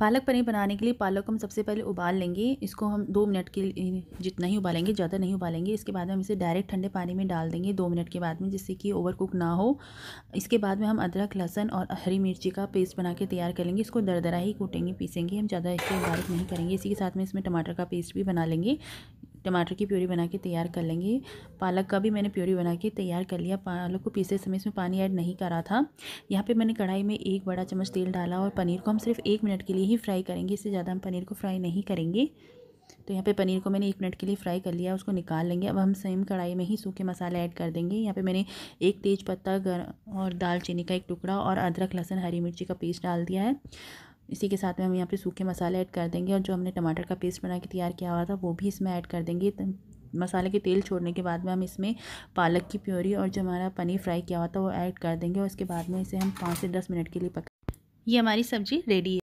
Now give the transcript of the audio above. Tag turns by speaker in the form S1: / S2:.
S1: पालक पनीर बनाने के लिए पालक को हम सबसे पहले उबाल लेंगे इसको हम दो मिनट के लिए जितना ही उबालेंगे ज़्यादा नहीं उबालेंगे इसके बाद हम इसे डायरेक्ट ठंडे पानी में डाल देंगे दो मिनट के बाद में जिससे कि ओवर कुक ना हो इसके बाद में हम अदरक लहसन और हरी मिर्ची का पेस्ट बना के तैयार करेंगे इसको दरदरा ही कूटेंगे पीसेंगे हम ज़्यादा इसको बारीक नहीं करेंगे इसी के साथ में इसमें टमाटर का पेस्ट भी बना लेंगे टमाटर की प्योरी बना के तैयार कर लेंगे पालक का भी मैंने प्योरी बना के तैयार कर लिया पालक को पीसे समय इसमें पानी ऐड नहीं करा था यहाँ पे मैंने कढ़ाई में एक बड़ा चम्मच तेल डाला और पनीर को हम सिर्फ एक मिनट के लिए ही फ्राई करेंगे इससे ज़्यादा हम पनीर को फ्राई नहीं करेंगे तो यहाँ पे पनीर को मैंने एक मिनट के लिए फ्राई कर लिया उसको निकाल लेंगे अब हम सेम कढ़ाई में ही सूखे मसाले ऐड कर देंगे यहाँ पे मैंने एक तेज़ पत्ता और दालचीनी का एक टुकड़ा और अदरक लहसन हरी मिर्ची का पेस्ट डाल दिया है इसी के साथ में हम यहाँ पे सूखे मसाले ऐड कर देंगे और जो हमने टमाटर का पेस्ट बना के तैयार किया हुआ था वो भी इसमें ऐड कर देंगे मसाले के तेल छोड़ने के बाद में हम इसमें पालक की प्योरी और जो हमारा पनीर फ्राई किया हुआ था वो ऐड कर देंगे और उसके बाद में इसे हम पाँच से दस मिनट के लिए पक
S2: ये हमारी सब्ज़ी रेडी है